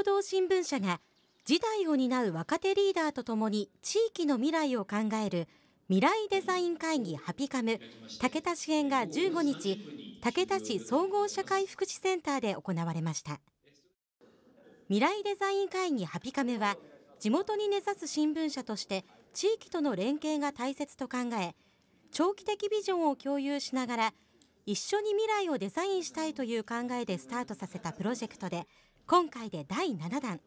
労働新聞社が時代を担う若手リーダーとともに地域の未来を考える未来デザイン会議ハピカム竹田支援が15日竹田市総合社会福祉センターで行われました未来デザイン会議ハピカムは地元に根ざす新聞社として地域との連携が大切と考え長期的ビジョンを共有しながら一緒に未来をデザインしたいという考えでスタートさせたプロジェクトで今回で第7弾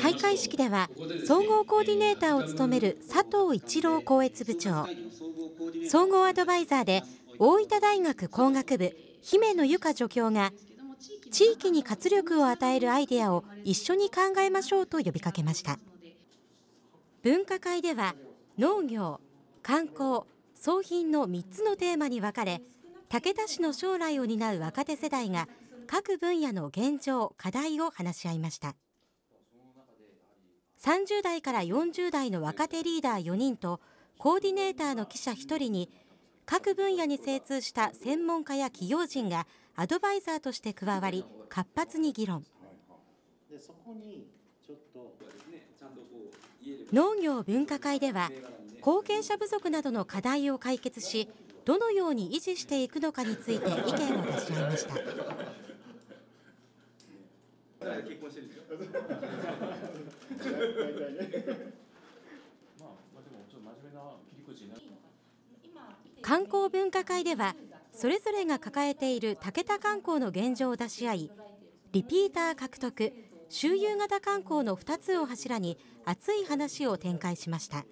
開会式では総合コーディネーターを務める佐藤一郎光悦部長総合アドバイザーで大分大学工学部姫野由香助教が地域に活力を与えるアイデアを一緒に考えましょうと呼びかけました分科会では農業観光総品の3つのテーマに分かれ竹田市の将来を担う若手世代が各分野の現状課題を話し合いました30代から40代の若手リーダー4人とコーディネーターの記者1人に各分野に精通した専門家や企業人がアドバイザーとして加わり活発に議論農業分科会では後継者不足などの課題を解決しどのように維持していくのかについて意見を出し合いました観光分科会ではそれぞれが抱えている竹田観光の現状を出し合いリピーター獲得周遊型観光の2つを柱に熱い話を展開しました。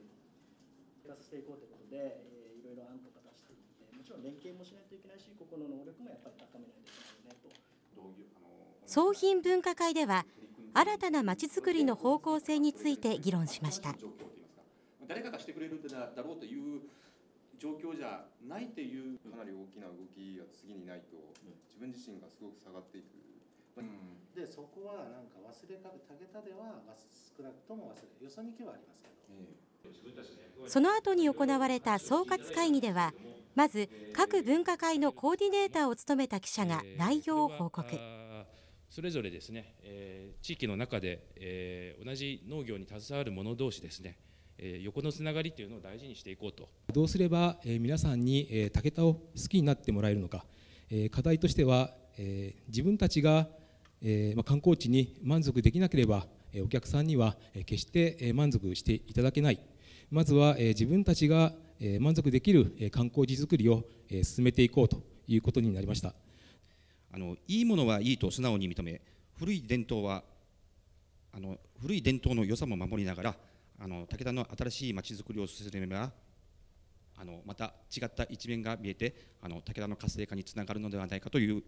商品分科会では新たなまちづくりの方向性について議論しました誰かがしてくれるだろうという状況じゃないというかなり大きな動きが次にないと自分自身がすごく下がっていく、うんでそこはなんか忘れかけ武田では少なくとも忘れよそにきはありますけど、その後に行われた総括会議ではまず各分科会のコーディネーターを務めた記者が内容を報告それぞれですね、えー、地域の中で、えー、同じ農業に携わる者同士ですねえ横のつながりというのを大事にしていこうとどうすれば、え皆さんに、え武田を好きになってもらえるのか、え課題としては、え自分たちがえー、まあ、観光地に満足できなければ、えお客さんには決して満足していただけないまずは、え自分たちが満足できる観光地づくりを進めていこうということになりましたあのいいものはいいと素直に認め古い伝統はあの古い伝統の良さも守りながらあの武田の新しいまちづくりを進めればあのまた違った一面が見えてあの武田の活性化につながるのではないかという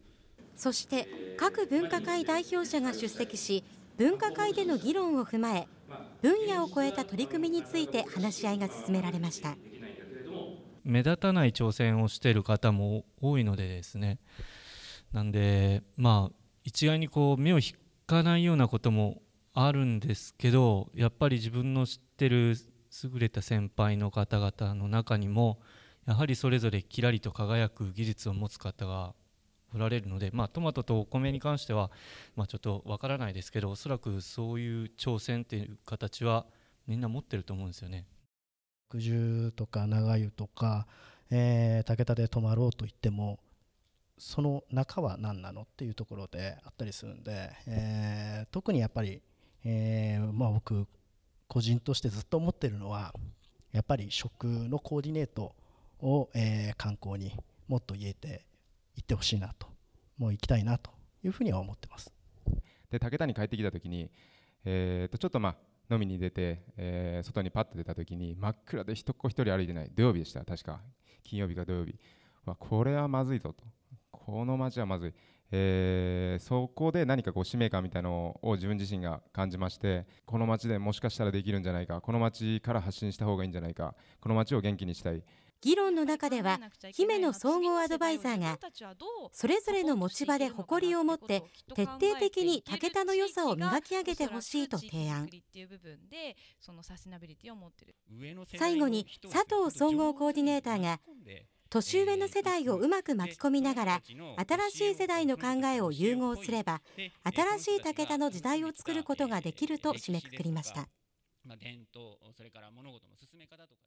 そして各分科会代表者が出席し分科会での議論を踏まえ分野を超えた取り組みについて話し合いが進められました目立たない挑戦をしている方も多いのでですねなんでまあ一概にこう目を引かないようなこともあるんですけどやっぱり自分の知ってる優れた先輩の方々の中にもやはりそれぞれきらりと輝く技術を持つ方が売られるので、まあ、トマトとお米に関しては、まあ、ちょっとわからないですけどおそらくそういう挑戦っていう形はみんな持ってると思うんですよね。福寿とか長湯とか、えー、武田で泊まろうと言ってもその中は何なのっていうところであったりするんで、えー、特にやっぱり、えー、まあ、僕個人としてずっと思ってるのはやっぱり食のコーディネートを、えー、観光にもっと言えて行ってほしいなともう行きたいなというふうには思ってますで武田に帰ってきた時に、えー、とちょっとまあ飲みに出て、えー、外にパッと出た時に真っ暗で一子一人歩いてない土曜日でした確か金曜日か土曜日はこれはまずいぞとこの街はまずい、えー、そこで何かこう使命感みたいのを自分自身が感じましてこの街でもしかしたらできるんじゃないかこの街から発信した方がいいんじゃないかこの街を元気にしたい議論の中では姫野総合アドバイザーがそれぞれの持ち場で誇りを持って徹底的に武田の良さを磨き上げてほしいと提案最後に佐藤総合コーディネーターが年上の世代をうまく巻き込みながら新しい世代の考えを融合すれば新しい武田の時代を作ることができると締めくくりました。伝統それから物事の進め方とか